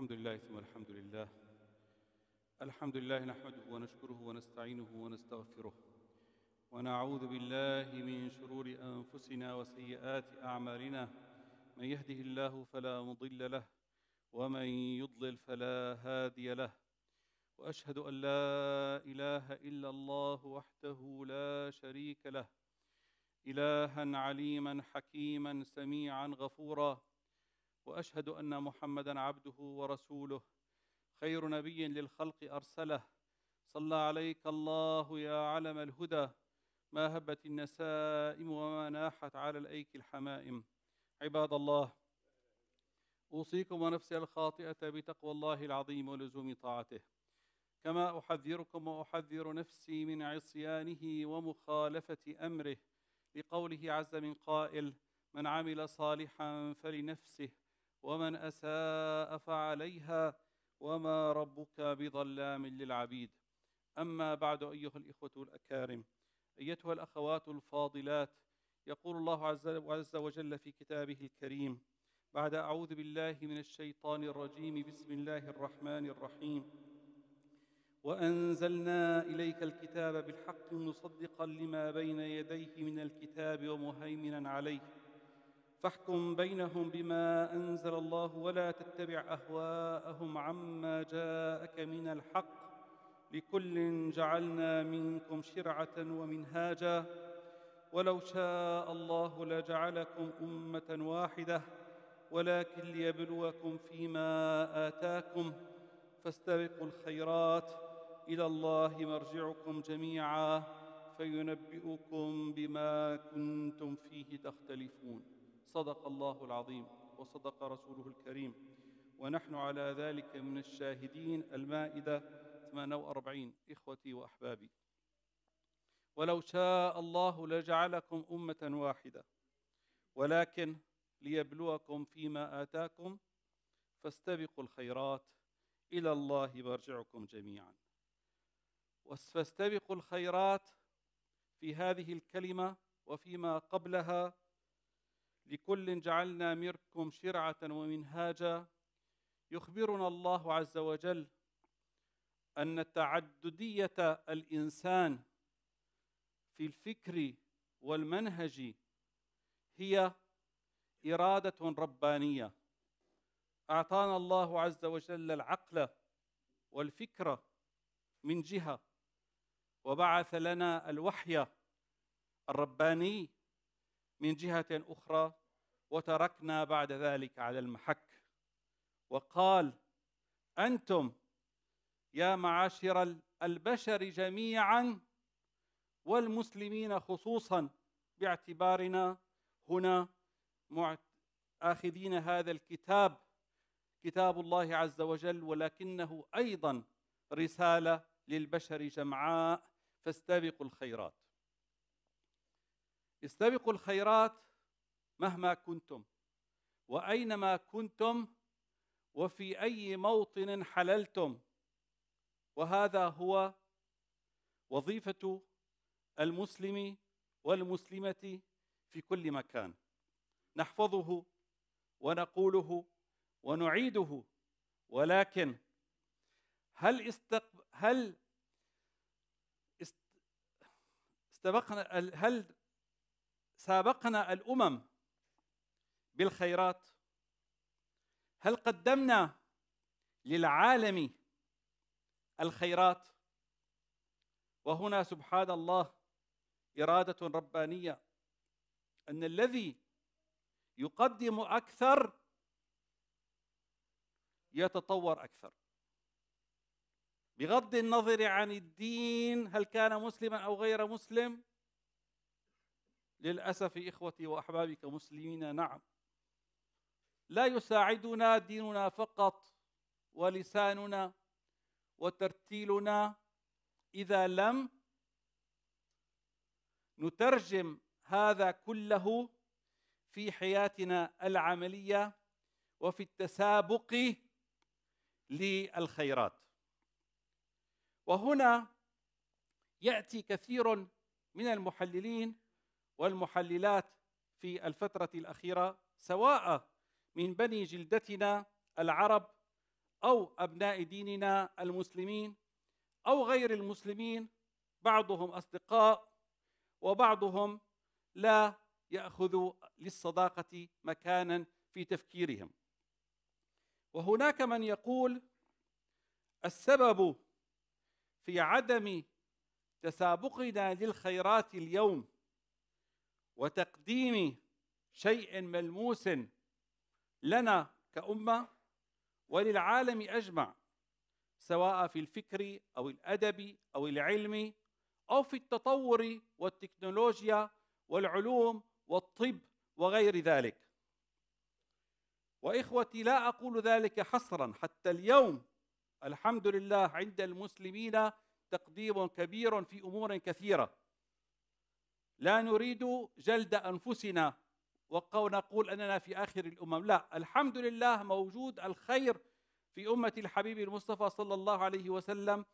الحمد لله ثم الحمد لله الحمد لله نحمده ونشكره ونستعينه ونستغفره ونعوذ بالله من شرور أنفسنا وسيئات أعمالنا من يهده الله فلا مضل له ومن يضلل فلا هادي له وأشهد أن لا إله إلا الله وحده لا شريك له إلها عليما حكيما سميعا غفورا واشهد ان محمدا عبده ورسوله خير نبي للخلق ارسله صلى عليك الله يا علم الهدى ما هبت النسائم وما ناحت على الايك الحمائم عباد الله اوصيكم ونفسي الخاطئه بتقوى الله العظيم ولزوم طاعته كما احذركم واحذر نفسي من عصيانه ومخالفه امره لقوله عز من قائل من عمل صالحا فلنفسه ومن اساء فعليها وما ربك بظلام للعبيد اما بعد ايها الاخوه الاكارم ايتها الاخوات الفاضلات يقول الله عز وجل في كتابه الكريم بعد اعوذ بالله من الشيطان الرجيم بسم الله الرحمن الرحيم وانزلنا اليك الكتاب بالحق مصدقا لما بين يديه من الكتاب ومهيمنا عليه فاحكم بينهم بما انزل الله ولا تتبع اهواءهم عما جاءك من الحق لكل جعلنا منكم شرعه ومنهاجا ولو شاء الله لجعلكم امه واحده ولكن ليبلوكم فيما اتاكم فاستبقوا الخيرات الى الله مرجعكم جميعا فينبئكم بما كنتم فيه تختلفون صدق الله العظيم وصدق رسوله الكريم ونحن على ذلك من الشاهدين المائدة 48 إخوتي وأحبابي ولو شاء الله لجعلكم أمة واحدة ولكن ليبلوكم فيما آتاكم فاستبقوا الخيرات إلى الله مرجعكم جميعا فاستبقوا الخيرات في هذه الكلمة وفيما قبلها لكل جعلنا منكم شرعة ومنهاجا يخبرنا الله عز وجل أن تعددية الإنسان في الفكر والمنهج هي إرادة ربانية أعطانا الله عز وجل العقل والفكرة من جهة وبعث لنا الوحي الرباني من جهة أخرى وتركنا بعد ذلك على المحك وقال انتم يا معاشر البشر جميعا والمسلمين خصوصا باعتبارنا هنا اخذين هذا الكتاب كتاب الله عز وجل ولكنه ايضا رساله للبشر جمعاء فاستبقوا الخيرات استبقوا الخيرات مهما كنتم واينما كنتم وفي اي موطن حللتم وهذا هو وظيفه المسلم والمسلمه في كل مكان نحفظه ونقوله ونعيده ولكن هل استق... هل است... استبقنا هل سابقنا الامم بالخيرات هل قدمنا للعالم الخيرات وهنا سبحان الله اراده ربانيه ان الذي يقدم اكثر يتطور اكثر بغض النظر عن الدين هل كان مسلما او غير مسلم للاسف اخوتي واحبابي كمسلمين نعم لا يساعدنا ديننا فقط ولساننا وترتيلنا اذا لم نترجم هذا كله في حياتنا العمليه وفي التسابق للخيرات وهنا ياتي كثير من المحللين والمحللات في الفتره الاخيره سواء من بني جلدتنا العرب أو أبناء ديننا المسلمين أو غير المسلمين بعضهم أصدقاء وبعضهم لا يأخذ للصداقة مكانا في تفكيرهم وهناك من يقول السبب في عدم تسابقنا للخيرات اليوم وتقديم شيء ملموس لنا كأمة وللعالم أجمع سواء في الفكر أو الأدب أو العلم أو في التطور والتكنولوجيا والعلوم والطب وغير ذلك واخوتي لا اقول ذلك حصرا حتى اليوم الحمد لله عند المسلمين تقديم كبير في امور كثيره لا نريد جلد انفسنا ونقول أننا في آخر الأمم لا الحمد لله موجود الخير في أمة الحبيب المصطفى صلى الله عليه وسلم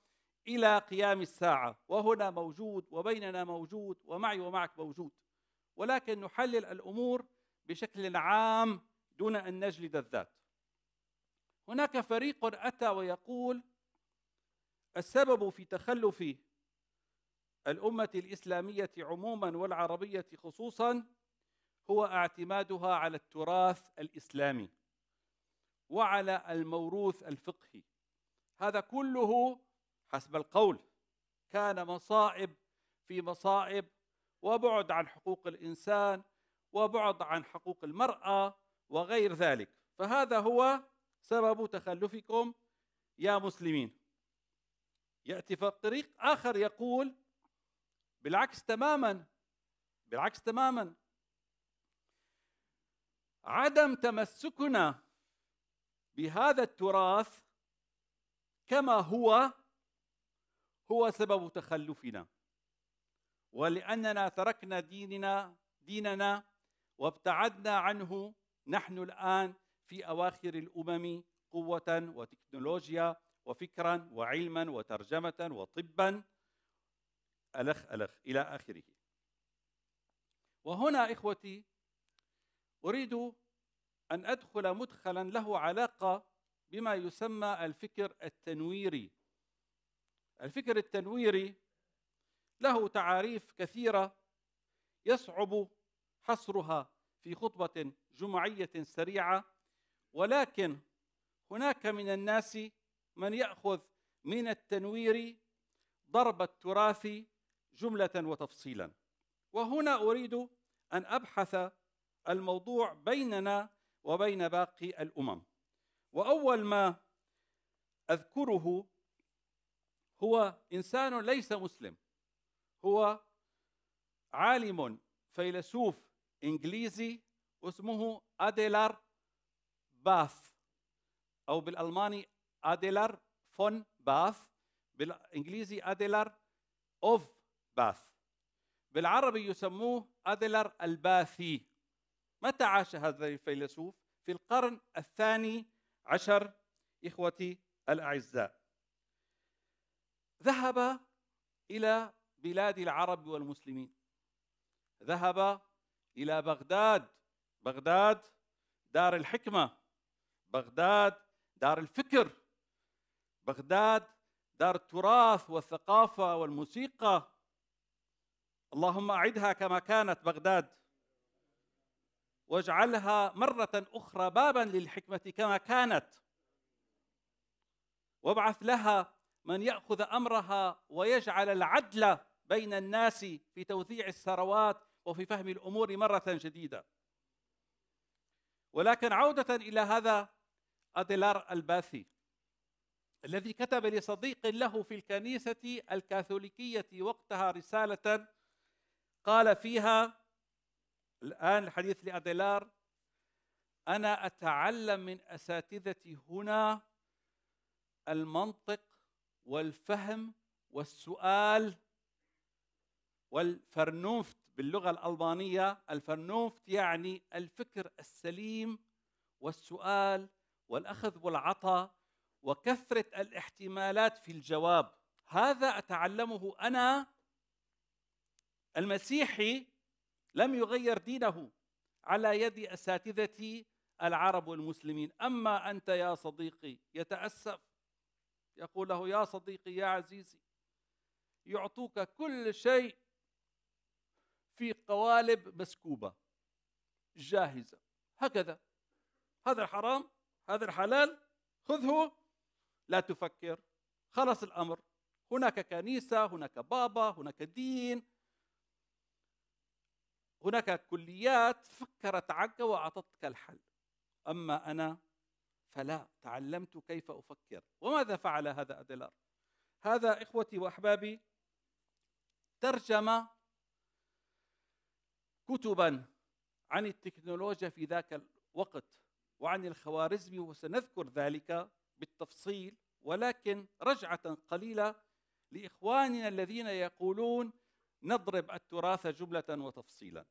إلى قيام الساعة وهنا موجود وبيننا موجود ومعي ومعك موجود ولكن نحلل الأمور بشكل عام دون أن نجلد الذات هناك فريق أتى ويقول السبب في تخلف الأمة الإسلامية عموما والعربية خصوصا هو اعتمادها على التراث الاسلامي وعلى الموروث الفقهي هذا كله حسب القول كان مصائب في مصائب وبعد عن حقوق الانسان وبعد عن حقوق المراه وغير ذلك فهذا هو سبب تخلفكم يا مسلمين ياتي فريق اخر يقول بالعكس تماما بالعكس تماما عدم تمسكنا بهذا التراث كما هو هو سبب تخلفنا ولاننا تركنا ديننا ديننا وابتعدنا عنه نحن الان في اواخر الامم قوه وتكنولوجيا وفكرا وعلما وترجمه وطبا الخ الخ الى اخره وهنا اخوتي أريد أن أدخل مدخلا له علاقة بما يسمى الفكر التنويري الفكر التنويري له تعاريف كثيرة يصعب حصرها في خطبة جمعية سريعة ولكن هناك من الناس من يأخذ من التنوير ضرب التراث جملة وتفصيلا وهنا أريد أن أبحث الموضوع بيننا وبين باقي الامم واول ما اذكره هو انسان ليس مسلم هو عالم فيلسوف انجليزي اسمه اديلار باث او بالالماني اديلار فون باث بالانجليزي اديلار اوف باث بالعربي يسموه اديلر الباثي متى عاش هذا الفيلسوف؟ في القرن الثاني عشر إخوتي الأعزاء ذهب إلى بلاد العرب والمسلمين ذهب إلى بغداد بغداد دار الحكمة بغداد دار الفكر بغداد دار التراث والثقافة والموسيقى اللهم أعدها كما كانت بغداد واجعلها مرة أخرى بابا للحكمة كما كانت وابعث لها من يأخذ أمرها ويجعل العدل بين الناس في توزيع الثروات وفي فهم الأمور مرة جديدة ولكن عودة إلى هذا أديلار الباثي الذي كتب لصديق له في الكنيسة الكاثوليكية وقتها رسالة قال فيها الآن الحديث لأديلار أنا أتعلم من أساتذتي هنا المنطق والفهم والسؤال والفرنوفت باللغة الألمانية الفرنوفت يعني الفكر السليم والسؤال والأخذ والعطاء وكثرة الاحتمالات في الجواب هذا أتعلمه أنا المسيحي لم يغير دينه على يد اساتذه العرب والمسلمين اما انت يا صديقي يتاسف يقول له يا صديقي يا عزيزي يعطوك كل شيء في قوالب مسكوبه جاهزه هكذا هذا الحرام هذا الحلال خذه لا تفكر خلص الامر هناك كنيسه هناك بابا هناك دين هناك كليات فكرت عنك واعطتك الحل اما انا فلا تعلمت كيف افكر وماذا فعل هذا ادلر هذا اخوتي واحبابي ترجم كتبا عن التكنولوجيا في ذاك الوقت وعن الخوارزمي وسنذكر ذلك بالتفصيل ولكن رجعه قليله لاخواننا الذين يقولون نضرب التراث جملة وتفصيلا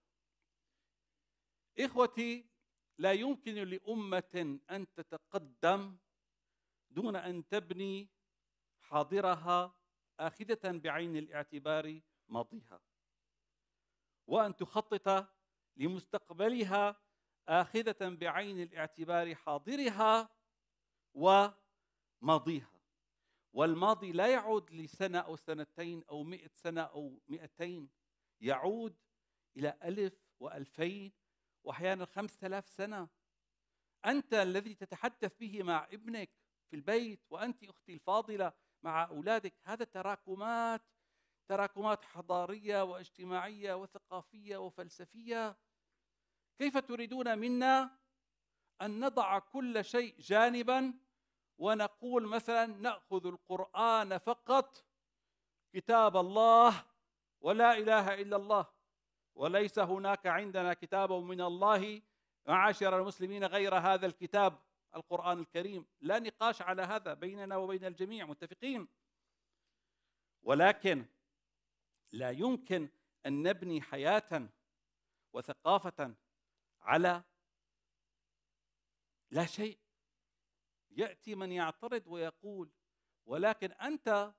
إخوتي لا يمكن لأمة أن تتقدم دون أن تبني حاضرها آخذة بعين الاعتبار ماضيها وأن تخطط لمستقبلها آخذة بعين الاعتبار حاضرها وماضيها والماضي لا يعود لسنة أو سنتين أو مئة سنة أو مئتين يعود إلى ألف وألفين وأحيانا خمسة آلاف سنة أنت الذي تتحدث به مع ابنك في البيت وأنت أختي الفاضلة مع أولادك هذا تراكمات تراكمات حضارية واجتماعية وثقافية وفلسفية كيف تريدون منا أن نضع كل شيء جانبا ونقول مثلا ناخذ القران فقط كتاب الله ولا اله الا الله وليس هناك عندنا كتاب من الله معاشر المسلمين غير هذا الكتاب القران الكريم لا نقاش على هذا بيننا وبين الجميع متفقين ولكن لا يمكن ان نبني حياه وثقافه على لا شيء ياتي من يعترض ويقول ولكن انت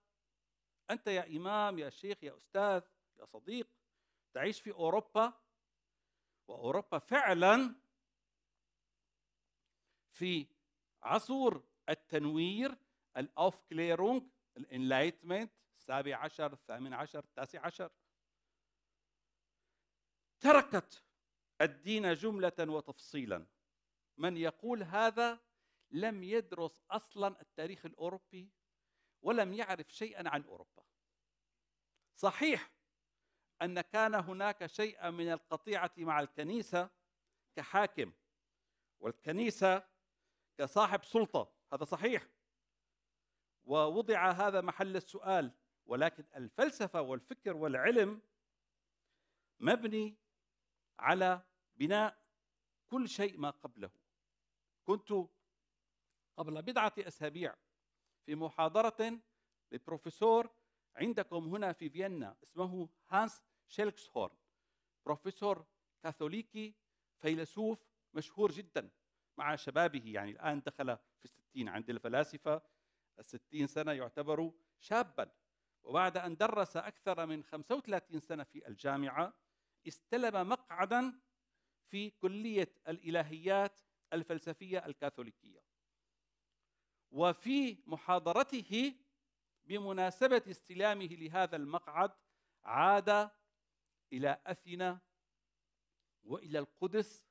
انت يا امام يا شيخ يا استاذ يا صديق تعيش في اوروبا واوروبا فعلا في عصور التنوير الاوفكليرونج الانلايتمنت السابع عشر الثامن عشر التاسع عشر تركت الدين جملة وتفصيلا من يقول هذا لم يدرس اصلا التاريخ الاوروبي ولم يعرف شيئا عن اوروبا صحيح ان كان هناك شيئا من القطيعه مع الكنيسه كحاكم والكنيسه كصاحب سلطه هذا صحيح ووضع هذا محل السؤال ولكن الفلسفه والفكر والعلم مبني على بناء كل شيء ما قبله كنت قبل بضعة أسابيع في محاضرة لبروفيسور عندكم هنا في فيينا اسمه هانس شيلكسهورن بروفيسور كاثوليكي فيلسوف مشهور جدا مع شبابه يعني الآن دخل في الستين عند الفلاسفة الستين سنة يعتبر شابا وبعد أن درس أكثر من 35 سنة في الجامعة استلم مقعدا في كلية الإلهيات الفلسفية الكاثوليكية وفي محاضرته بمناسبة استلامه لهذا المقعد عاد إلى أثينا وإلى القدس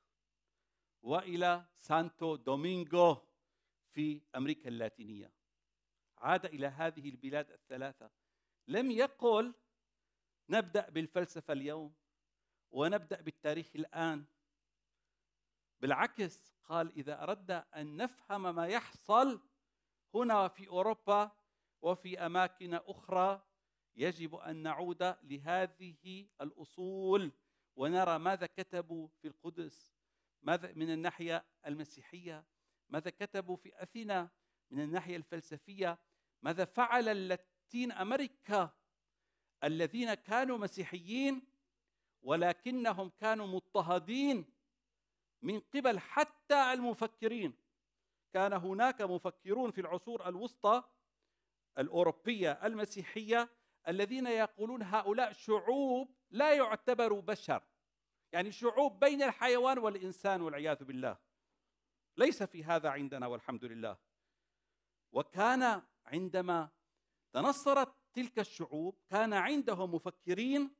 وإلى سانتو دومينغو في أمريكا اللاتينية عاد إلى هذه البلاد الثلاثة لم يقل نبدأ بالفلسفة اليوم ونبدأ بالتاريخ الآن بالعكس قال إذا أردنا أن نفهم ما يحصل هنا في اوروبا وفي اماكن اخرى يجب ان نعود لهذه الاصول ونرى ماذا كتبوا في القدس ماذا من الناحيه المسيحيه ماذا كتبوا في اثينا من الناحيه الفلسفيه ماذا فعل اللاتين امريكا الذين كانوا مسيحيين ولكنهم كانوا مضطهدين من قبل حتى المفكرين كان هناك مفكرون في العصور الوسطى الاوروبيه المسيحيه الذين يقولون هؤلاء شعوب لا يعتبروا بشر يعني شعوب بين الحيوان والانسان والعياذ بالله ليس في هذا عندنا والحمد لله وكان عندما تنصرت تلك الشعوب كان عندهم مفكرين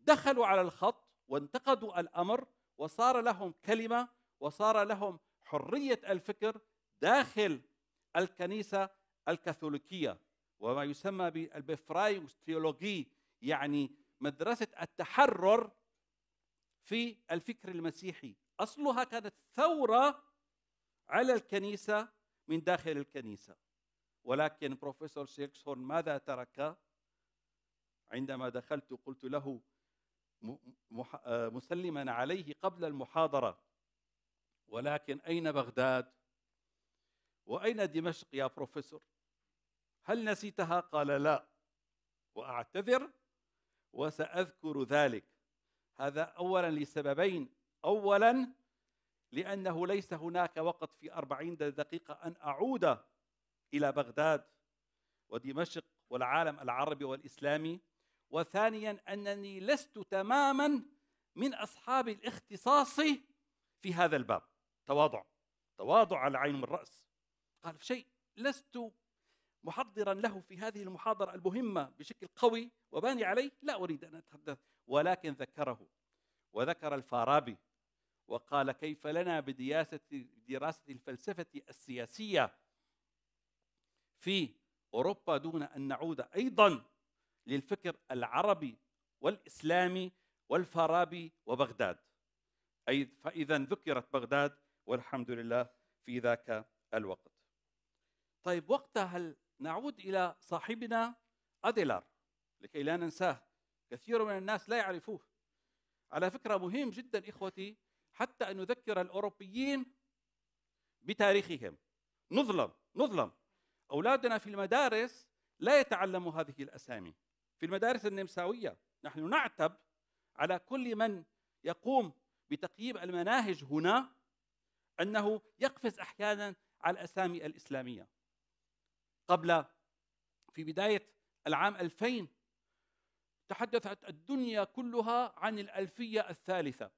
دخلوا على الخط وانتقدوا الامر وصار لهم كلمه وصار لهم حريه الفكر داخل الكنيسة الكاثوليكية وما يسمى بالبفرايوس يعني مدرسة التحرر في الفكر المسيحي أصلها كانت ثورة على الكنيسة من داخل الكنيسة ولكن بروفيسور شيكسون ماذا ترك عندما دخلت قلت له آه، مسلما عليه قبل المحاضرة ولكن أين بغداد واين دمشق يا بروفيسور هل نسيتها قال لا واعتذر وساذكر ذلك هذا اولا لسببين اولا لانه ليس هناك وقت في أربعين دقيقه ان اعود الى بغداد ودمشق والعالم العربي والاسلامي وثانيا انني لست تماما من اصحاب الاختصاص في هذا الباب تواضع تواضع على عين الراس قال في شيء لست محضرا له في هذه المحاضرة المهمة بشكل قوي وباني عليه لا أريد أن أتحدث ولكن ذكره وذكر الفارابي وقال كيف لنا بدراسة دراسة الفلسفة السياسية في أوروبا دون أن نعود أيضا للفكر العربي والإسلامي والفارابي وبغداد أي فإذا ذكرت بغداد والحمد لله في ذاك الوقت طيب وقتها هل نعود إلى صاحبنا أديلر لكي لا ننساه كثير من الناس لا يعرفوه على فكرة مهم جدا إخوتي حتى أن نذكر الأوروبيين بتاريخهم نظلم نظلم أولادنا في المدارس لا يتعلموا هذه الأسامي في المدارس النمساوية نحن نعتب على كل من يقوم بتقييم المناهج هنا أنه يقفز أحيانا على الأسامي الإسلامية قبل في بداية العام 2000 تحدثت الدنيا كلها عن الألفية الثالثة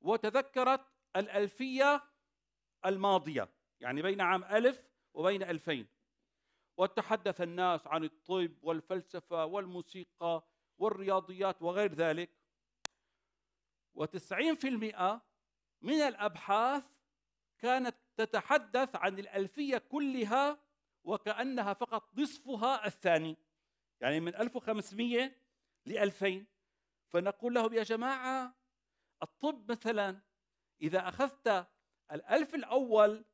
وتذكرت الألفية الماضية يعني بين عام ألف وبين ألفين وتحدث الناس عن الطب والفلسفة والموسيقى والرياضيات وغير ذلك وتسعين في المئة من الأبحاث كانت تتحدث عن الألفية كلها وكأنها فقط نصفها الثاني يعني من 1500 ل 2000 فنقول لهم يا جماعة الطب مثلا إذا أخذت الألف الأول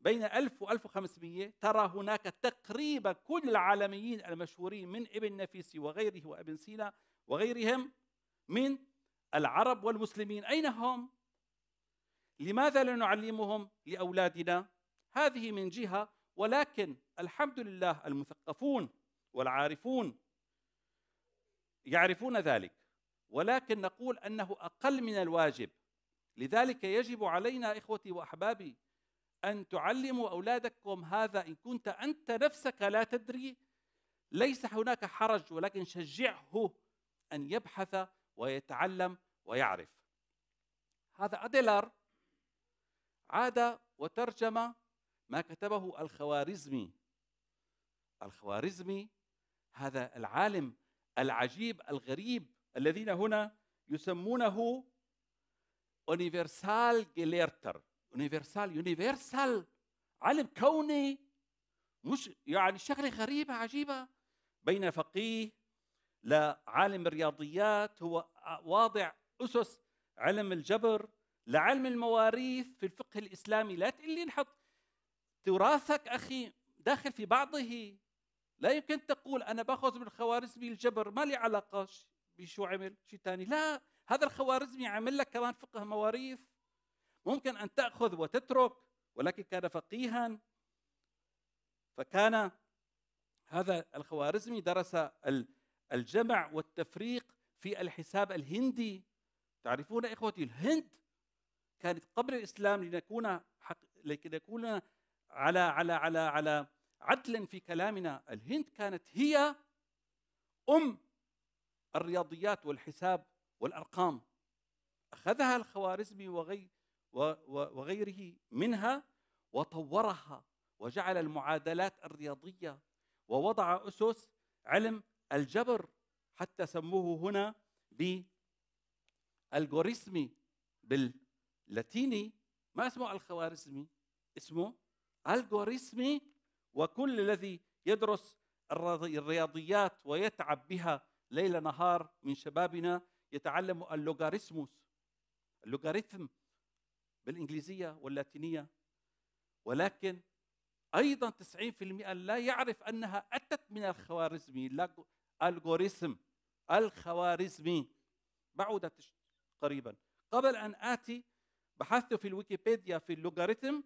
بين 1000 و 1500 ترى هناك تقريبا كل العالميين المشهورين من ابن نفيسي وغيره وابن سينا وغيرهم من العرب والمسلمين أين هم؟ لماذا لا نعلمهم لأولادنا؟ هذه من جهة ولكن الحمد لله المثقفون والعارفون يعرفون ذلك ولكن نقول انه اقل من الواجب لذلك يجب علينا اخوتي واحبابي ان تعلموا اولادكم هذا ان كنت انت نفسك لا تدري ليس هناك حرج ولكن شجعه ان يبحث ويتعلم ويعرف هذا اديلر عاد وترجم ما كتبه الخوارزمي الخوارزمي هذا العالم العجيب الغريب الذين هنا يسمونه اونيفرسال جيليرتر اونيفرسال يونيفرسال عالم كوني مش يعني شغله غريبه عجيبه بين فقيه لعالم الرياضيات هو واضع اسس علم الجبر لعلم المواريث في الفقه الاسلامي لا لي نحط تراثك اخي داخل في بعضه لا يمكن تقول أنا بأخذ من الخوارزمي الجبر ما لي علاقة بشو عمل شيء ثاني لا هذا الخوارزمي عمل لك كمان فقه مواريث ممكن أن تأخذ وتترك ولكن كان فقيها فكان هذا الخوارزمي درس الجمع والتفريق في الحساب الهندي تعرفون إخوتي الهند كانت قبل الإسلام لنكون حق لكي نكون على على على على عدلا في كلامنا الهند كانت هي ام الرياضيات والحساب والارقام اخذها الخوارزمي وغي وغيره منها وطورها وجعل المعادلات الرياضيه ووضع اسس علم الجبر حتى سموه هنا ب الجوريزمي باللاتيني ما اسمه الخوارزمي اسمه الجوريسمي وكل الذي يدرس الرياضيات ويتعب بها ليل نهار من شبابنا يتعلم اللوغاريثموس اللوغاريثم بالإنجليزية واللاتينية ولكن أيضا 90% لا يعرف أنها أتت من الخوارزمي الجوريثم الخوارزمي بعودت قريبا قبل أن آتي بحثت في الويكيبيديا في اللوغاريتم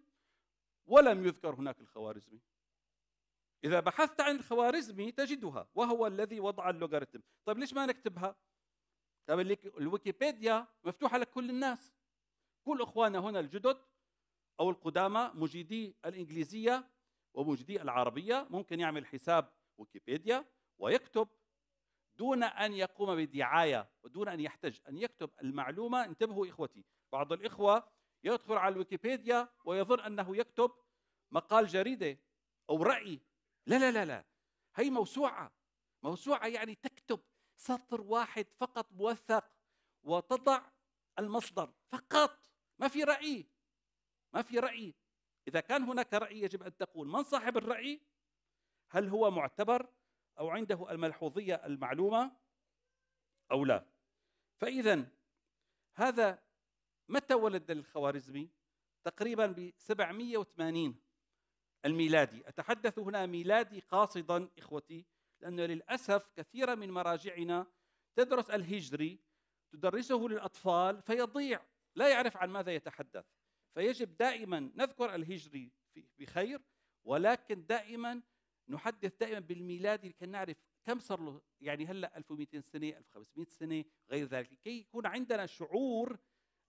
ولم يذكر هناك الخوارزمي إذا بحثت عن الخوارزمي تجدها وهو الذي وضع اللوغاريتم طيب ليش ما نكتبها؟ طيب الويكيبيديا مفتوحة لكل الناس كل إخواننا هنا الجدد أو القدامى مجيدي الإنجليزية ومجيدي العربية ممكن يعمل حساب ويكيبيديا ويكتب دون أن يقوم بدعاية ودون أن يحتج أن يكتب المعلومة انتبهوا إخوتي بعض الإخوة يدخل على الويكيبيديا ويظن أنه يكتب مقال جريدة أو رأي لا لا لا لا هي موسوعة موسوعة يعني تكتب سطر واحد فقط موثق وتضع المصدر فقط ما في رأي ما في رأي إذا كان هناك رأي يجب أن تقول من صاحب الرأي هل هو معتبر أو عنده الملحوظية المعلومة أو لا فإذا هذا متى ولد الخوارزمي تقريبا ب 780 الميلادي أتحدث هنا ميلادي قاصدا إخوتي لأن للأسف كثيرا من مراجعنا تدرس الهجري تدرسه للأطفال فيضيع لا يعرف عن ماذا يتحدث فيجب دائما نذكر الهجري بخير ولكن دائما نحدث دائما بالميلادي لكي نعرف كم صار له يعني هلا 1200 سنه 1500 سنه غير ذلك كي يكون عندنا شعور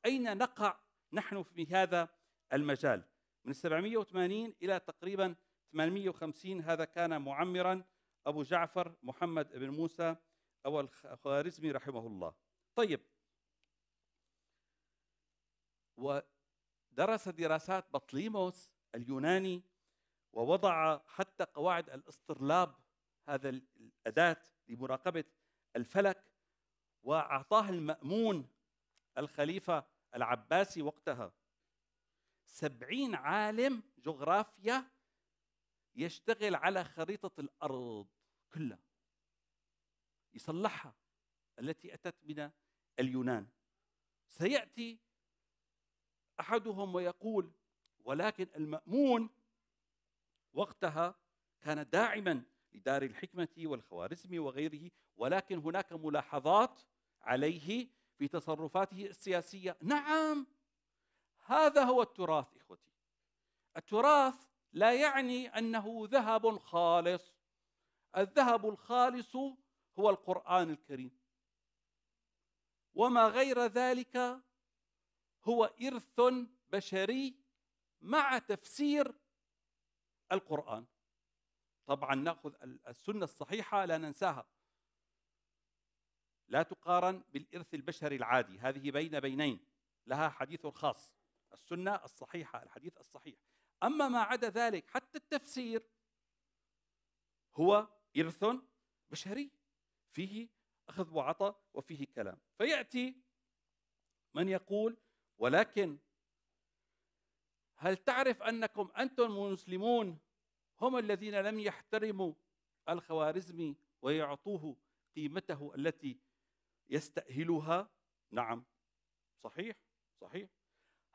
اين نقع نحن في هذا المجال من 780 إلى تقريبا 850 هذا كان معمرا أبو جعفر محمد بن موسى أو الخوارزمي رحمه الله طيب ودرس دراسات بطليموس اليوناني ووضع حتى قواعد الاسطرلاب هذا الأداة لمراقبة الفلك وأعطاها المأمون الخليفة العباسي وقتها سبعين عالم جغرافيا يشتغل على خريطة الأرض كلها يصلحها التي أتت من اليونان سيأتي أحدهم ويقول ولكن المأمون وقتها كان داعما لدار الحكمة والخوارزمي وغيره ولكن هناك ملاحظات عليه في تصرفاته السياسية نعم هذا هو التراث اخوتي التراث لا يعني انه ذهب خالص الذهب الخالص هو القران الكريم وما غير ذلك هو ارث بشري مع تفسير القران طبعا ناخذ السنه الصحيحه لا ننساها لا تقارن بالارث البشري العادي هذه بين بينين لها حديث خاص السنة الصحيحة الحديث الصحيح أما ما عدا ذلك حتى التفسير هو إرث بشري فيه أخذ وعطى وفيه كلام فيأتي من يقول ولكن هل تعرف أنكم أنتم المسلمون هم الذين لم يحترموا الخوارزمي ويعطوه قيمته التي يستأهلها نعم صحيح صحيح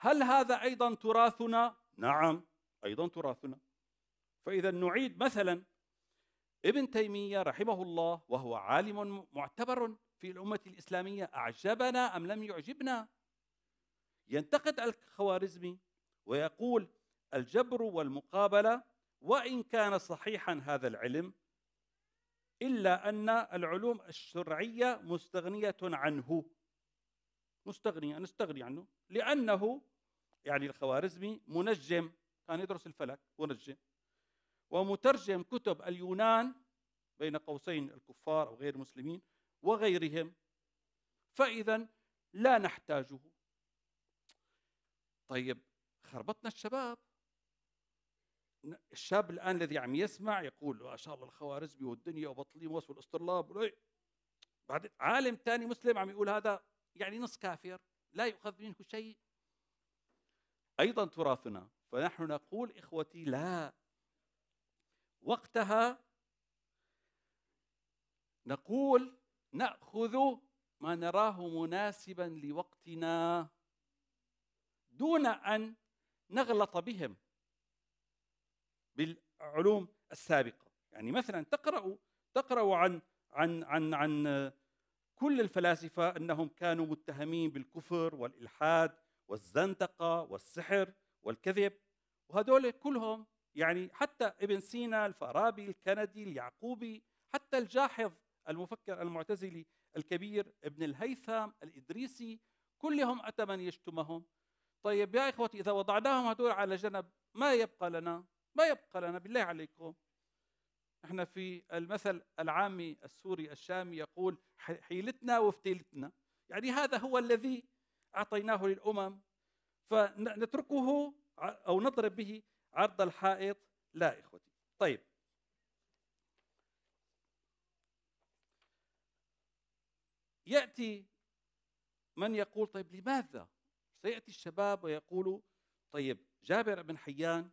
هل هذا ايضا تراثنا؟ نعم ايضا تراثنا. فاذا نعيد مثلا ابن تيميه رحمه الله وهو عالم معتبر في الامه الاسلاميه اعجبنا ام لم يعجبنا؟ ينتقد الخوارزمي ويقول الجبر والمقابله وان كان صحيحا هذا العلم الا ان العلوم الشرعيه مستغنيه عنه مستغنيه نستغني عنه لانه يعني الخوارزمي منجم كان يدرس الفلك منجم ومترجم كتب اليونان بين قوسين الكفار أو غير المسلمين وغيرهم فإذا لا نحتاجه طيب خربطنا الشباب الشاب الآن الذي عم يسمع يقول ما شاء الله الخوارزمي والدنيا وبطليموس والاسطرلاب بعد عالم ثاني مسلم عم يقول هذا يعني نص كافر لا يؤخذ منه شيء ايضا تراثنا فنحن نقول اخوتي لا وقتها نقول ناخذ ما نراه مناسبا لوقتنا دون ان نغلط بهم بالعلوم السابقه يعني مثلا تقرا تقرا عن عن عن عن كل الفلاسفه انهم كانوا متهمين بالكفر والالحاد والزندقة والسحر والكذب وهدول كلهم يعني حتى ابن سينا الفارابي الكندي اليعقوبي حتى الجاحظ المفكر المعتزلي الكبير ابن الهيثم الإدريسي كلهم أتى من يشتمهم طيب يا إخوتي إذا وضعناهم هدول على جنب ما يبقى لنا ما يبقى لنا بالله عليكم نحن في المثل العامي السوري الشامي يقول حيلتنا وفتيلتنا يعني هذا هو الذي أعطيناه للأمم فنتركه أو نضرب به عرض الحائط لا إخوتي طيب يأتي من يقول طيب لماذا سيأتي الشباب ويقول طيب جابر بن حيان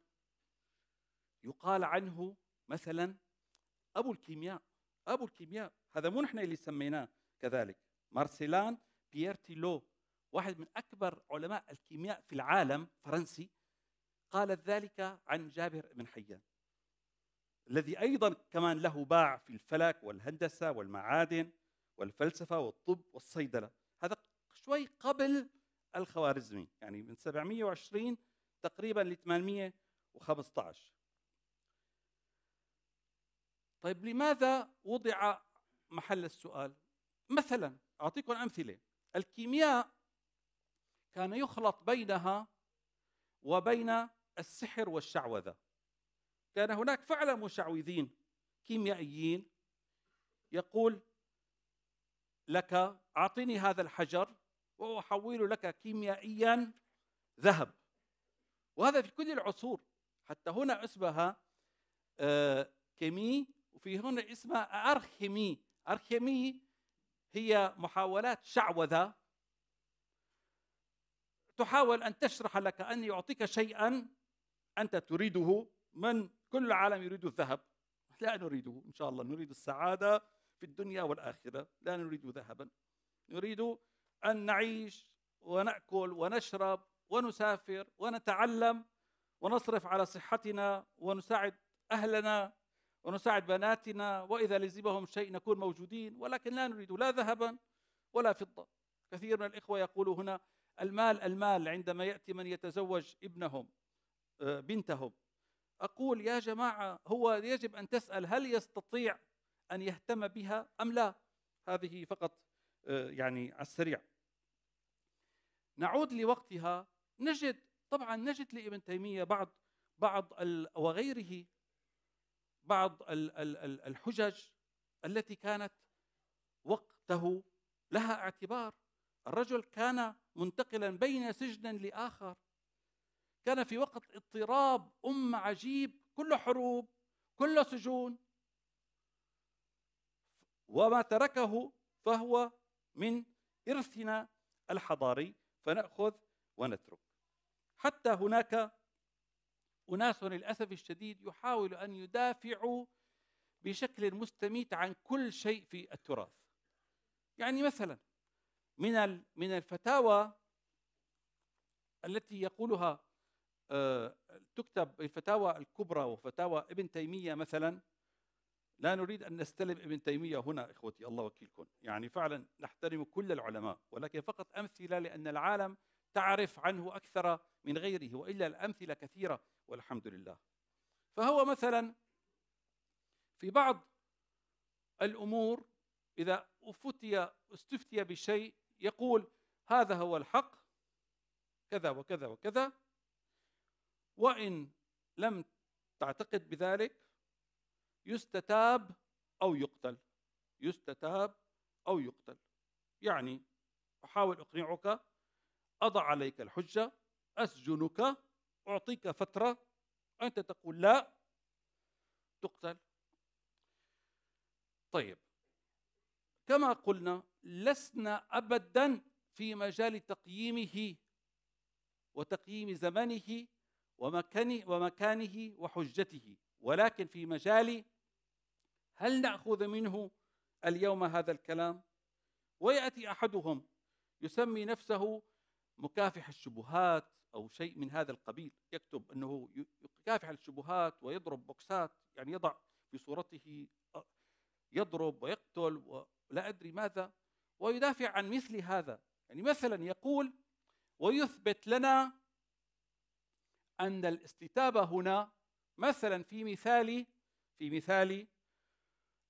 يقال عنه مثلا أبو الكيمياء أبو الكيمياء هذا مو نحن اللي سميناه كذلك مارسيلان بيير لو واحد من أكبر علماء الكيمياء في العالم فرنسي قال ذلك عن جابر بن حيان الذي أيضا كمان له باع في الفلك والهندسة والمعادن والفلسفة والطب والصيدلة هذا شوي قبل الخوارزمي يعني من 720 تقريبا ل 815 طيب لماذا وضع محل السؤال؟ مثلا أعطيكم أمثلة الكيمياء كان يخلط بينها وبين السحر والشعوذه كان هناك فعلا مشعوذين كيميائيين يقول لك اعطني هذا الحجر واحول لك كيميائيا ذهب وهذا في كل العصور حتى هنا اسمها آه، كيمي وفي هنا اسمها ارخيمي ارخيمي هي محاولات شعوذة تحاول أن تشرح لك أن يعطيك شيئا أنت تريده من كل العالم يريد الذهب لا نريده إن شاء الله نريد السعادة في الدنيا والآخرة لا نريد ذهبا نريد أن نعيش ونأكل ونشرب ونسافر ونتعلم ونصرف على صحتنا ونساعد أهلنا ونساعد بناتنا وإذا لزمهم شيء نكون موجودين ولكن لا نريد لا ذهبا ولا فضة كثير من الإخوة يقول هنا المال المال عندما ياتي من يتزوج ابنهم آه، بنتهم اقول يا جماعه هو يجب ان تسال هل يستطيع ان يهتم بها ام لا هذه فقط آه، يعني على السريع نعود لوقتها نجد طبعا نجد لابن تيميه بعض بعض وغيره بعض الحجج التي كانت وقته لها اعتبار الرجل كان منتقلا بين سجن لاخر كان في وقت اضطراب أم عجيب كله حروب كله سجون وما تركه فهو من إرثنا الحضاري فنأخذ ونترك حتى هناك أناس للأسف الشديد يحاول أن يدافعوا بشكل مستميت عن كل شيء في التراث يعني مثلا من من الفتاوى التي يقولها آه، تكتب الفتاوى الكبرى وفتاوى ابن تيمية مثلا لا نريد أن نستلم ابن تيمية هنا إخوتي الله وكيلكم يعني فعلا نحترم كل العلماء ولكن فقط أمثلة لأن العالم تعرف عنه أكثر من غيره وإلا الأمثلة كثيرة والحمد لله فهو مثلا في بعض الأمور إذا أفتي استفتي بشيء يقول هذا هو الحق كذا وكذا وكذا وإن لم تعتقد بذلك يستتاب أو يقتل يستتاب أو يقتل يعني أحاول أقنعك أضع عليك الحجة أسجنك أعطيك فترة أنت تقول لا تقتل طيب كما قلنا لسنا ابدا في مجال تقييمه وتقييم زمنه ومكانه, ومكانه وحجته ولكن في مجال هل ناخذ منه اليوم هذا الكلام وياتي احدهم يسمي نفسه مكافح الشبهات او شيء من هذا القبيل يكتب انه يكافح الشبهات ويضرب بوكسات يعني يضع في صورته يضرب ويقتل لا أدري ماذا ويدافع عن مثل هذا يعني مثلا يقول ويثبت لنا أن الاستتابة هنا مثلا في مثال في مثال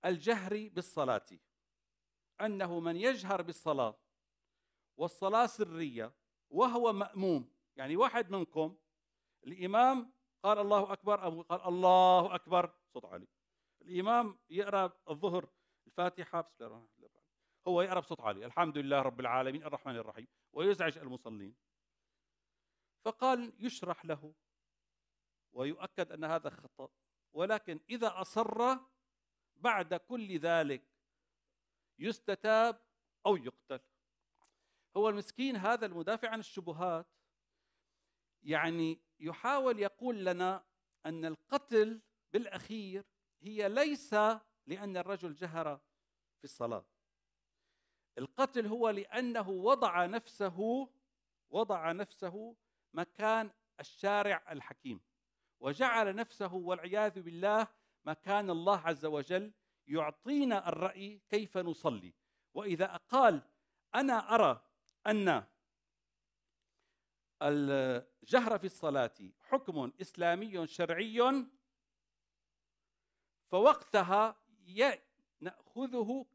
الجهر بالصلاة أنه من يجهر بالصلاة والصلاة سرية وهو مأموم يعني واحد منكم الإمام قال الله أكبر أو قال الله أكبر صوت عالي الإمام يقرأ الظهر الفاتحه بسم الله الرحمن الرحيم هو يقرا بصوت عالي الحمد لله رب العالمين الرحمن الرحيم ويزعج المصلين فقال يشرح له ويؤكد ان هذا خطا ولكن اذا اصر بعد كل ذلك يستتاب او يقتل هو المسكين هذا المدافع عن الشبهات يعني يحاول يقول لنا ان القتل بالاخير هي ليس لأن الرجل جهر في الصلاة القتل هو لأنه وضع نفسه وضع نفسه مكان الشارع الحكيم وجعل نفسه والعياذ بالله مكان الله عز وجل يعطينا الرأي كيف نصلي وإذا قال أنا أرى أن الجهر في الصلاة حكم إسلامي شرعي فوقتها ناخذه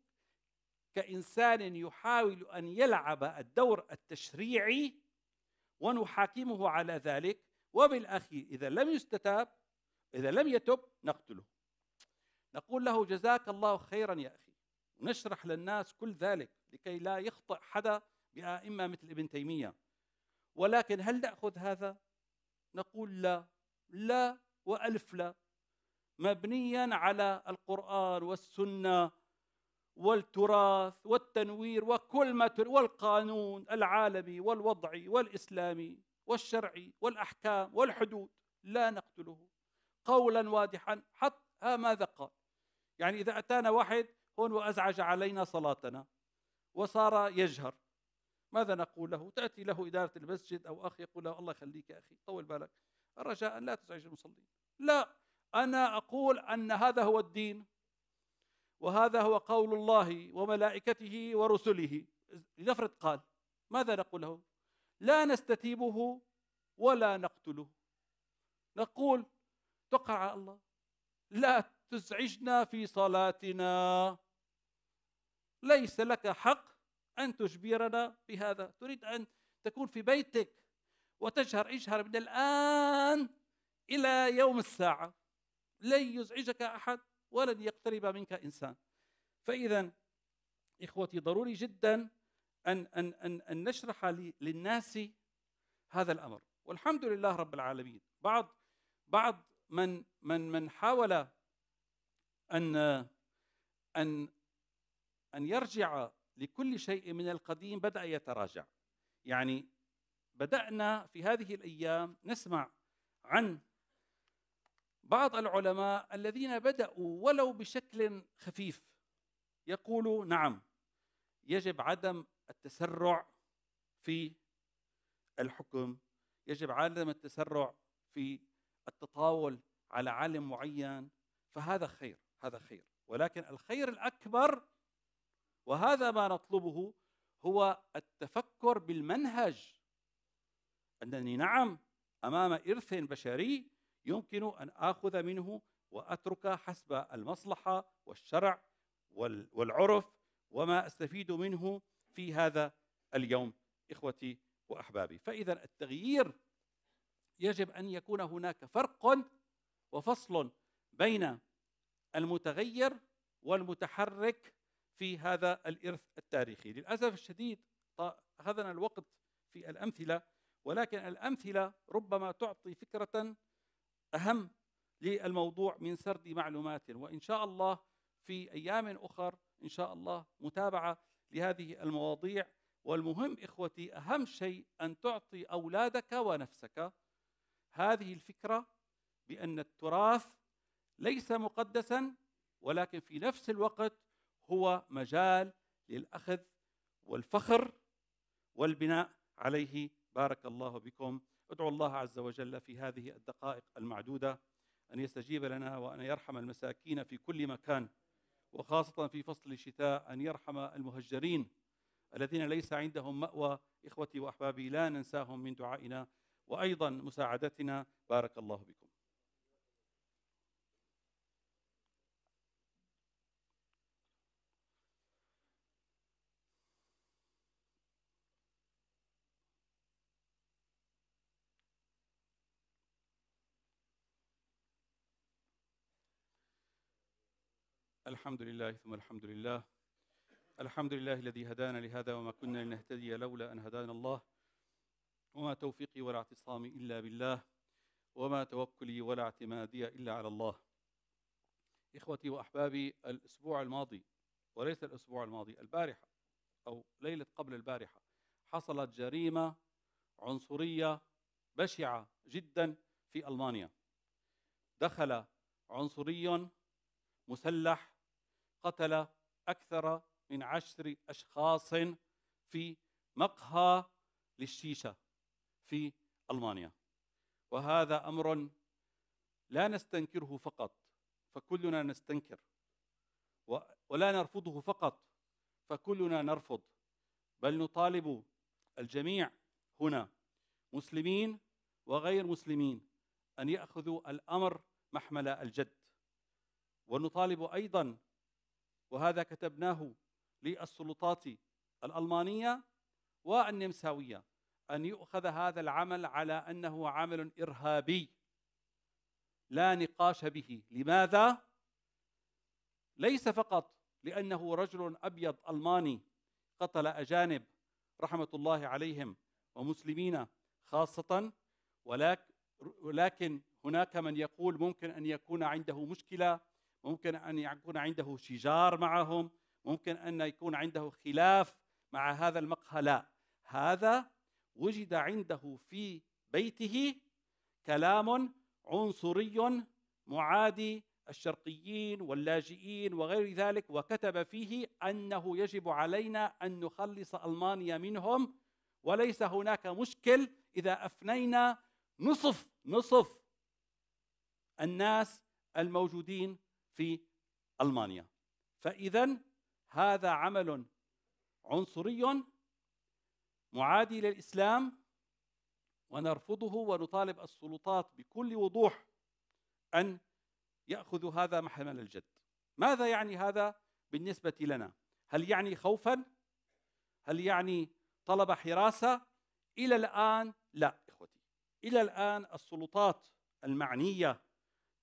كانسان يحاول ان يلعب الدور التشريعي ونحاكمه على ذلك وبالاخير اذا لم يستتاب اذا لم يتب نقتله نقول له جزاك الله خيرا يا اخي نشرح للناس كل ذلك لكي لا يخطئ حدا بائمه مثل ابن تيميه ولكن هل ناخذ هذا نقول لا لا والف لا مبنيا على القرآن والسنة والتراث والتنوير وكل ما والقانون العالمي والوضعي والإسلامي والشرعي والأحكام والحدود لا نقتله قولا واضحا حتى ماذا قال يعني إذا أتانا واحد هون وأزعج علينا صلاتنا وصار يجهر ماذا نقول له تأتي له إدارة المسجد أو أخ يقول له الله يخليك يا أخي طول بالك رجاء لا تزعج المصلين لا انا اقول ان هذا هو الدين وهذا هو قول الله وملائكته ورسله لنفرض قال ماذا نقول له لا نستتيبه ولا نقتله نقول توقع على الله لا تزعجنا في صلاتنا ليس لك حق أن تجبرنا بهذا تريد أن تكون في بيتك وتجهر اجهر من الآن إلى يوم الساعة لن يزعجك احد ولن يقترب منك انسان فاذا اخوتي ضروري جدا ان ان ان, أن نشرح للناس هذا الامر والحمد لله رب العالمين بعض بعض من من من حاول ان ان ان يرجع لكل شيء من القديم بدا يتراجع يعني بدانا في هذه الايام نسمع عن بعض العلماء الذين بدأوا ولو بشكل خفيف يقولوا نعم يجب عدم التسرع في الحكم يجب عدم التسرع في التطاول على عالم معين فهذا خير هذا خير ولكن الخير الأكبر وهذا ما نطلبه هو التفكر بالمنهج أنني نعم أمام إرث بشري يمكن أن آخذ منه وأترك حسب المصلحة والشرع والعرف وما أستفيد منه في هذا اليوم إخوتي وأحبابي فإذا التغيير يجب أن يكون هناك فرق وفصل بين المتغير والمتحرك في هذا الإرث التاريخي للأسف الشديد أخذنا الوقت في الأمثلة ولكن الأمثلة ربما تعطي فكرة أهم للموضوع من سرد معلومات وإن شاء الله في أيام أخر إن شاء الله متابعة لهذه المواضيع والمهم إخوتي أهم شيء أن تعطي أولادك ونفسك هذه الفكرة بأن التراث ليس مقدسا ولكن في نفس الوقت هو مجال للأخذ والفخر والبناء عليه بارك الله بكم أدعو الله عز وجل في هذه الدقائق المعدودة أن يستجيب لنا وأن يرحم المساكين في كل مكان وخاصة في فصل الشتاء أن يرحم المهجرين الذين ليس عندهم مأوى إخوتي وأحبابي لا ننساهم من دعائنا وأيضا مساعدتنا بارك الله بكم الحمد لله ثم الحمد لله الحمد لله الذي هدانا لهذا وما كنا لنهتدي لولا أن هدانا الله وما توفيقي ولا اعتصامي إلا بالله وما توكلي ولا اعتمادي إلا على الله إخوتي وأحبابي الأسبوع الماضي وليس الأسبوع الماضي البارحة أو ليلة قبل البارحة حصلت جريمة عنصرية بشعة جدا في ألمانيا دخل عنصري مسلح قتل أكثر من عشر أشخاص في مقهى للشيشة في ألمانيا وهذا أمر لا نستنكره فقط فكلنا نستنكر ولا نرفضه فقط فكلنا نرفض بل نطالب الجميع هنا مسلمين وغير مسلمين ان ياخذوا الامر محمل الجد ونطالب ايضا وهذا كتبناه للسلطات الألمانية والنمساوية أن يؤخذ هذا العمل على أنه عمل إرهابي لا نقاش به لماذا؟ ليس فقط لأنه رجل أبيض ألماني قتل أجانب رحمة الله عليهم ومسلمين خاصة ولكن هناك من يقول ممكن أن يكون عنده مشكلة ممكن أن يكون عنده شجار معهم ممكن أن يكون عنده خلاف مع هذا المقهى لا هذا وجد عنده في بيته كلام عنصري معادي الشرقيين واللاجئين وغير ذلك وكتب فيه انه يجب علينا ان نخلص المانيا منهم وليس هناك مشكل اذا افنينا نصف نصف الناس الموجودين في المانيا فاذا هذا عمل عنصري معادي للاسلام ونرفضه ونطالب السلطات بكل وضوح ان ياخذوا هذا محمل الجد ماذا يعني هذا بالنسبه لنا هل يعني خوفا هل يعني طلب حراسه الى الان لا اخوتي الى الان السلطات المعنيه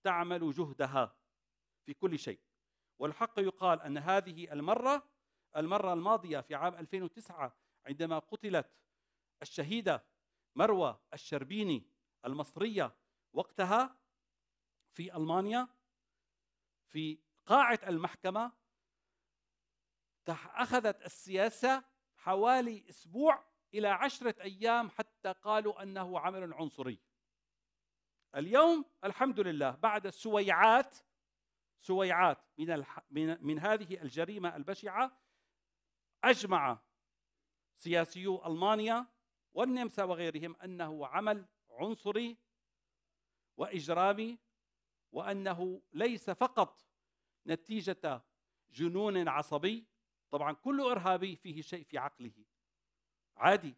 تعمل جهدها في كل شيء والحق يقال أن هذه المرة المرة الماضية في عام 2009 عندما قتلت الشهيدة مروة الشربيني المصرية وقتها في ألمانيا في قاعة المحكمة أخذت السياسة حوالي أسبوع إلى عشرة أيام حتى قالوا أنه عمل عنصري اليوم الحمد لله بعد السويعات سويعات من, الح... من, من هذه الجريمة البشعة أجمع سياسيو ألمانيا والنمسا وغيرهم أنه عمل عنصري وإجرامي وأنه ليس فقط نتيجة جنون عصبي طبعا كل إرهابي فيه شيء في عقله عادي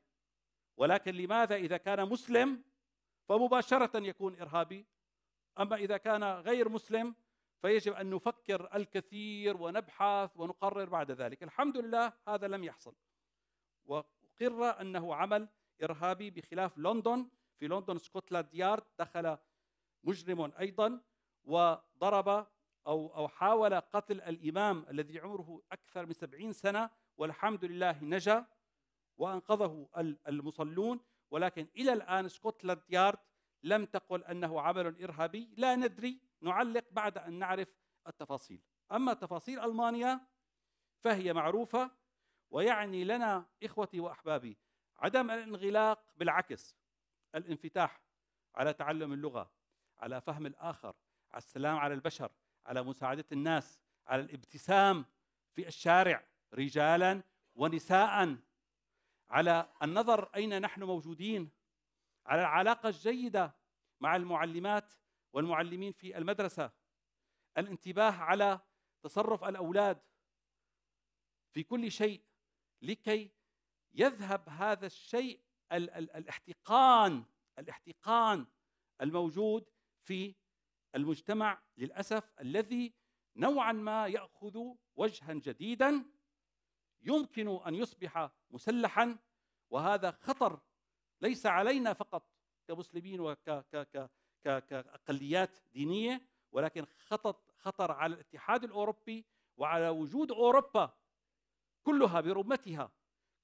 ولكن لماذا إذا كان مسلم فمباشرة يكون إرهابي أما إذا كان غير مسلم فيجب ان نفكر الكثير ونبحث ونقرر بعد ذلك، الحمد لله هذا لم يحصل. وقر انه عمل ارهابي بخلاف لندن، في لندن سكوتلاند يارد دخل مجرم ايضا وضرب او او حاول قتل الامام الذي عمره اكثر من 70 سنه والحمد لله نجا وانقذه المصلون ولكن الى الان سكوتلاند يارد لم تقل أنه عمل إرهابي لا ندري نعلق بعد أن نعرف التفاصيل أما تفاصيل ألمانيا فهي معروفة ويعني لنا إخوتي وأحبابي عدم الانغلاق بالعكس الانفتاح على تعلم اللغة على فهم الآخر على السلام على البشر على مساعدة الناس على الابتسام في الشارع رجالا ونساء على النظر أين نحن موجودين على العلاقة الجيدة مع المعلمات والمعلمين في المدرسة الانتباه على تصرف الأولاد في كل شيء لكي يذهب هذا الشيء ال- ال- الاحتقان الاحتقان الموجود في المجتمع للأسف الذي نوعا ما يأخذ وجها جديدا يمكن أن يصبح مسلحا وهذا خطر ليس علينا فقط كمسلمين وكأقليات دينية ولكن خطط خطر على الاتحاد الأوروبي وعلى وجود أوروبا كلها برمتها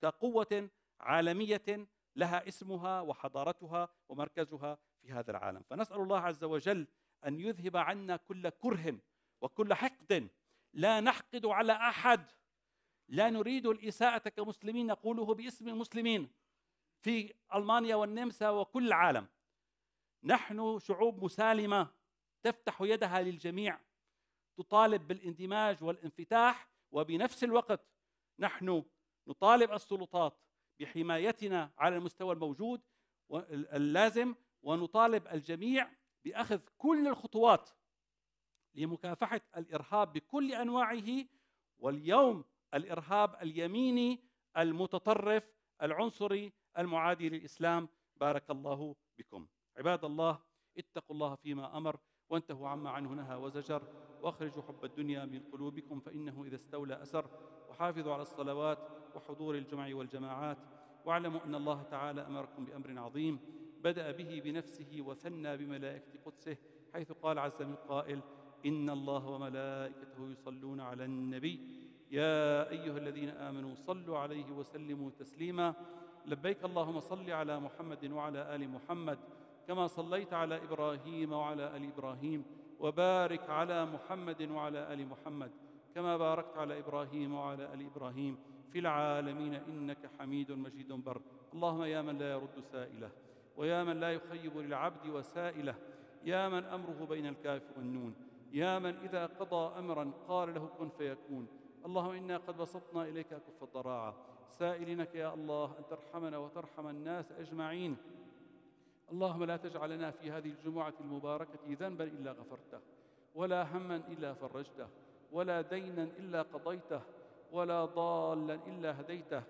كقوة عالمية لها اسمها وحضارتها ومركزها في هذا العالم فنسأل الله عز وجل أن يذهب عنا كل كره وكل حقد لا نحقد على أحد لا نريد الإساءة كمسلمين نقوله باسم المسلمين في المانيا والنمسا وكل العالم نحن شعوب مسالمه تفتح يدها للجميع تطالب بالاندماج والانفتاح وبنفس الوقت نحن نطالب السلطات بحمايتنا على المستوى الموجود اللازم ونطالب الجميع باخذ كل الخطوات لمكافحه الارهاب بكل انواعه واليوم الارهاب اليميني المتطرف العنصري المعادي للإسلام بارك الله بكم عباد الله اتقوا الله فيما أمر وانتهوا عما عنه نهى وزجر واخرجوا حب الدنيا من قلوبكم فإنه إذا استولى أسر وحافظوا على الصلوات وحضور الجمع والجماعات واعلموا أن الله تعالى أمركم بأمر عظيم بدأ به بنفسه وثنى بملائكة قدسه حيث قال عز من قائل إن الله وملائكته يصلون على النبي يا أيها الذين آمنوا صلوا عليه وسلموا تسليماً لبيك اللهم صل على محمد وعلى ال محمد كما صليت على ابراهيم وعلى ال ابراهيم وبارك على محمد وعلى ال محمد كما باركت على ابراهيم وعلى ال ابراهيم في العالمين انك حميد مجيد بر اللهم يا من لا يرد سائله ويا من لا يخيب للعبد وسائله يا من امره بين الكاف والنون يا من اذا قضى امرا قال له كن فيكون اللهم انا قد بسطنا اليك اكف الضراعه سائلينك يا الله أن ترحمنا وترحم الناس أجمعين اللهم لا تجعلنا في هذه الجمعة المباركة ذنبا إلا غفرته ولا هما إلا فرجته ولا دينا إلا قضيته ولا ضالا إلا هديته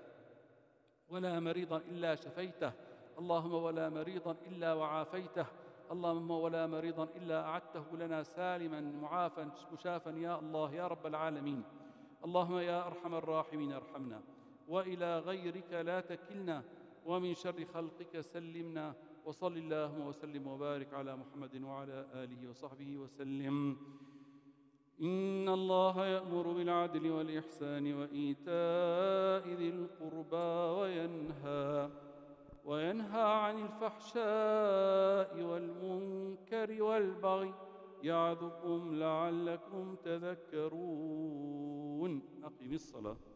ولا مريضا إلا شفيته اللهم ولا مريضا إلا وعافيته اللهم ولا مريضا إلا أعدته لنا سالما معافا مشافا يا الله يا رب العالمين اللهم يا أرحم الراحمين ارحمنا والى غيرك لا تكلنا ومن شر خلقك سلمنا وصل اللهم وسلم وبارك على محمد وعلى اله وصحبه وسلم ان الله يامر بالعدل والاحسان وايتاء ذي القربى وينهى وينهى عن الفحشاء والمنكر والبغي يعظكم لعلكم تذكرون اقم الصلاه